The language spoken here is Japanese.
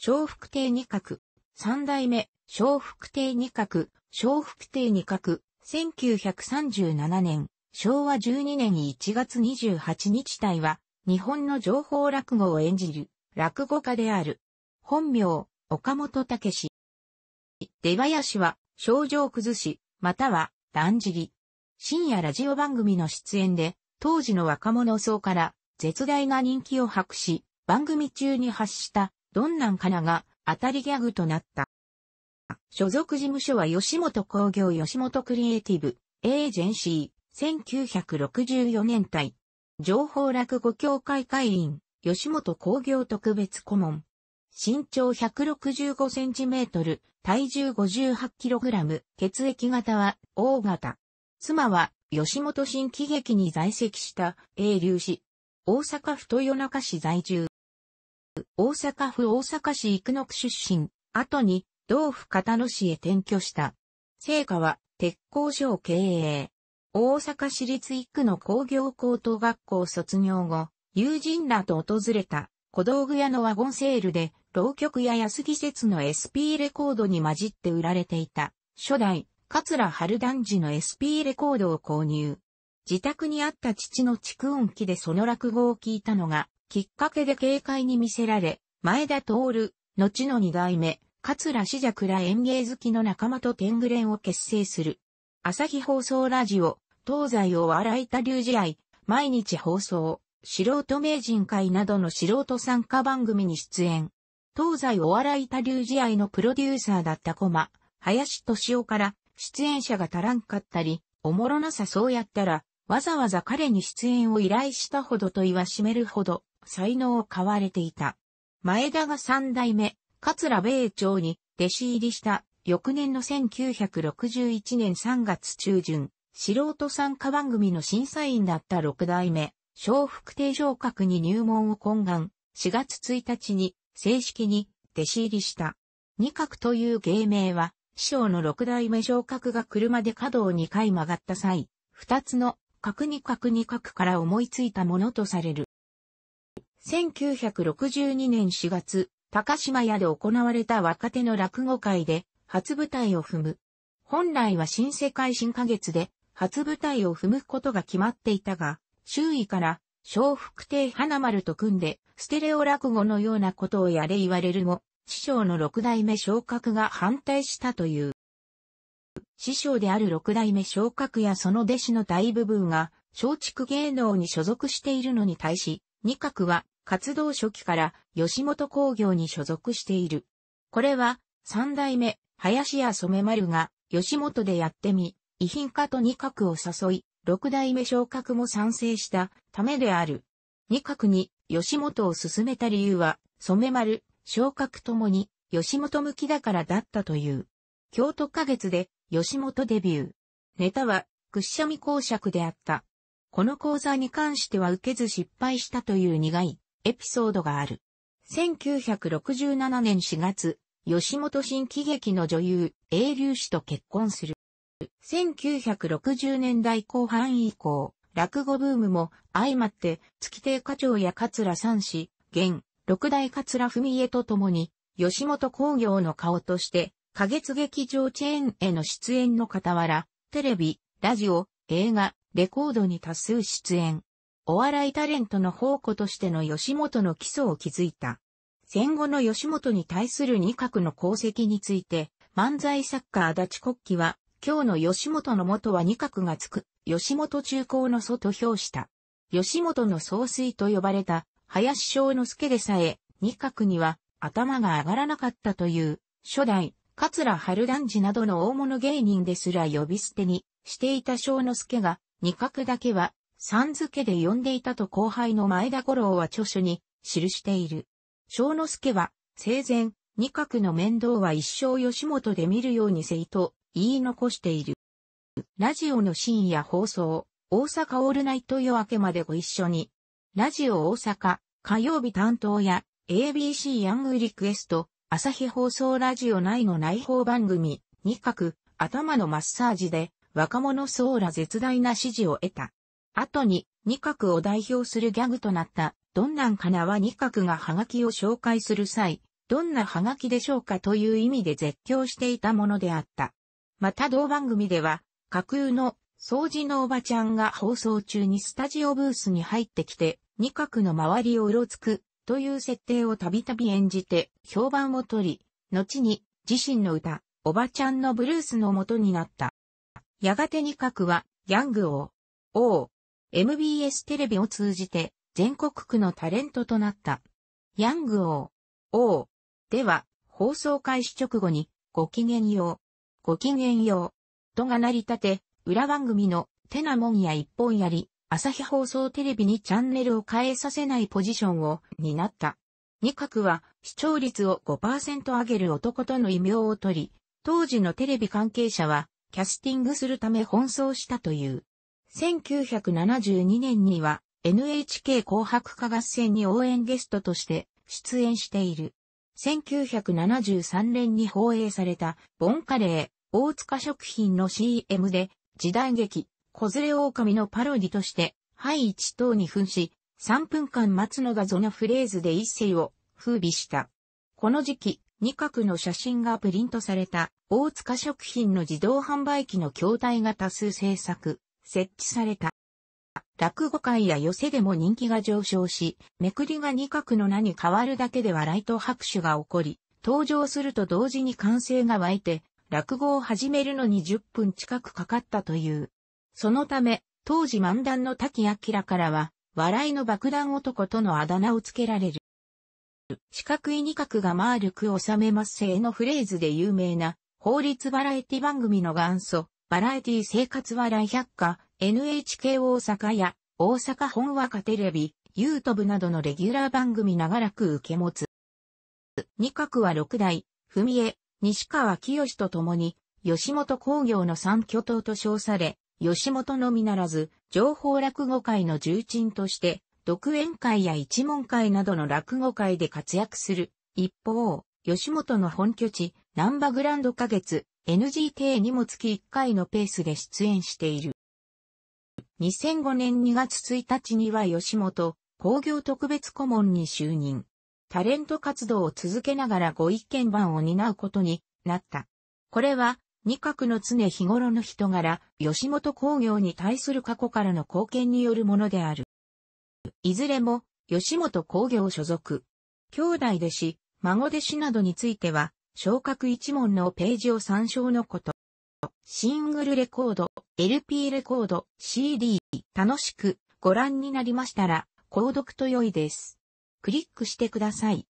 小福亭二角、三代目、小福亭二角、小福亭二角、1937年、昭和12年1月28日隊は、日本の情報落語を演じる、落語家である。本名、岡本武史。出林は、症状崩し、または、断じり。深夜ラジオ番組の出演で、当時の若者層から、絶大な人気を博し、番組中に発した、どんなんかなが当たりギャグとなった。所属事務所は吉本工業吉本クリエイティブ、エージェンシー、1964年対、情報落語協会会員、吉本工業特別顧問。身長165センチメートル、体重58キログラム、血液型は O 型。妻は吉本新喜劇に在籍した A 流氏。大阪府豊中市在住。大阪府大阪市生野区出身、後に、同府片野市へ転居した。成果は、鉄工所を経営。大阪市立生野工業高等学校卒業後、友人らと訪れた小道具屋のワゴンセールで、浪曲や安季節の SP レコードに混じって売られていた、初代、桂春団次の SP レコードを購入。自宅にあった父の蓄音機でその落語を聞いたのが、きっかけで警戒に見せられ、前田徹、後の二代目、桂志尺ら演芸好きの仲間と天狗連を結成する。朝日放送ラジオ、東西を笑いた竜試合、毎日放送、素人名人会などの素人参加番組に出演。東西お笑い多流試合のプロデューサーだった駒、林敏夫から出演者が足らんかったり、おもろなさそうやったら、わざわざ彼に出演を依頼したほどと言わしめるほど、才能を買われていた。前田が三代目、桂米朝に弟子入りした翌年の1961年3月中旬、素人参加番組の審査員だった六代目、小福亭上閣に入門を懇願、4月1日に正式に弟子入りした。二角という芸名は、師匠の六代目上閣が車で角を2回曲がった際、二つの角二角二角から思いついたものとされる。1962年4月、高島屋で行われた若手の落語会で初舞台を踏む。本来は新世界新花月で初舞台を踏むことが決まっていたが、周囲から小福亭花丸と組んでステレオ落語のようなことをやれ言われるも、師匠の六代目昇格が反対したという。師匠である六代目昇格やその弟子の大部分が、松竹芸能に所属しているのに対し、二角は活動初期から吉本工業に所属している。これは三代目林家染丸が吉本でやってみ、遺品化と二角を誘い、六代目昇格も賛成したためである。二角に吉本を進めた理由は染丸、昇格ともに吉本向きだからだったという。京都花月で吉本デビュー。ネタは、くっしゃみ公爵であった。この講座に関しては受けず失敗したという苦いエピソードがある。1967年4月、吉本新喜劇の女優、英流氏と結婚する。1960年代後半以降、落語ブームも相まって、月亭課長や桂三氏、現、六代桂文江と共に、吉本工業の顔として、花月劇場チェーンへの出演の傍ら、テレビ、ラジオ、映画、レコードに多数出演。お笑いタレントの宝庫としての吉本の基礎を築いた。戦後の吉本に対する二角の功績について、漫才作家足立国旗は、今日の吉本の元は二角がつく、吉本中高の祖と評した。吉本の総帥と呼ばれた、林章之助でさえ、二角には頭が上がらなかったという、初代、桂春団次などの大物芸人ですら呼び捨てにしていた章之助が、二角だけは、三付けで呼んでいたと後輩の前田五郎は著書に記している。小之助は、生前、二角の面倒は一生吉本で見るようにせいと言い残している。ラジオの深夜放送、大阪オールナイト夜明けまでご一緒に、ラジオ大阪、火曜日担当や、ABC ヤングリクエスト、朝日放送ラジオ内の内報番組、二角、頭のマッサージで、若者層ら絶大な支持を得た。後に、二角を代表するギャグとなった、どんなんかなは二角がハガキを紹介する際、どんなハガキでしょうかという意味で絶叫していたものであった。また同番組では、架空の掃除のおばちゃんが放送中にスタジオブースに入ってきて、二角の周りをうろつくという設定をたびたび演じて評判を取り、後に自身の歌、おばちゃんのブルースの元になった。やがて二角は、ギャング王、王、MBS テレビを通じて、全国区のタレントとなった。ヤング王、王、では、放送開始直後に、ごきげんよう、ごきげんよう、とが成り立て、裏番組の、てなもんや一本やり、朝日放送テレビにチャンネルを変えさせないポジションを担った。二角は視聴率を5%上げる男との異名を取り、当時のテレビ関係者はキャスティングするため奔走したという。1972年には NHK 紅白歌合戦に応援ゲストとして出演している。1973年に放映されたボンカレー、大塚食品の CM で時代劇、子連れ狼のパロディとして、ハイ一等に噴し、3分間待つのだぞのフレーズで一世を風靡した。この時期、二角の写真がプリントされた大塚食品の自動販売機の筐体が多数制作、設置された。落語会や寄せでも人気が上昇し、めくりが二角の名に変わるだけで笑いと拍手が起こり、登場すると同時に歓声が湧いて、落語を始めるのに10分近くかかったという。そのため、当時漫談の滝明からは、笑いの爆弾男とのあだ名をつけられる。四角い二角が回る収めます性のフレーズで有名な、法律バラエティ番組の元祖、バラエティ生活笑い百科、NHK 大阪や大阪本和歌テレビ、YouTube などのレギュラー番組長らく受け持つ。二角は六代、文江、西川清と共に、吉本工業の三巨頭と称され、吉本のみならず、情報落語界の重鎮として、独演会や一門会などの落語会で活躍する。一方、吉本の本拠地、ナンバグランド花月、NGK にも月1回のペースで出演している。2005年2月1日には吉本、工業特別顧問に就任。タレント活動を続けながらご意見番を担うことになった。これは、二角の常日頃の人柄、吉本工業に対する過去からの貢献によるものである。いずれも、吉本工業所属。兄弟弟子、孫弟子などについては、昇格一問のページを参照のこと。シングルレコード、LP レコード、CD、楽しくご覧になりましたら、購読と良いです。クリックしてください。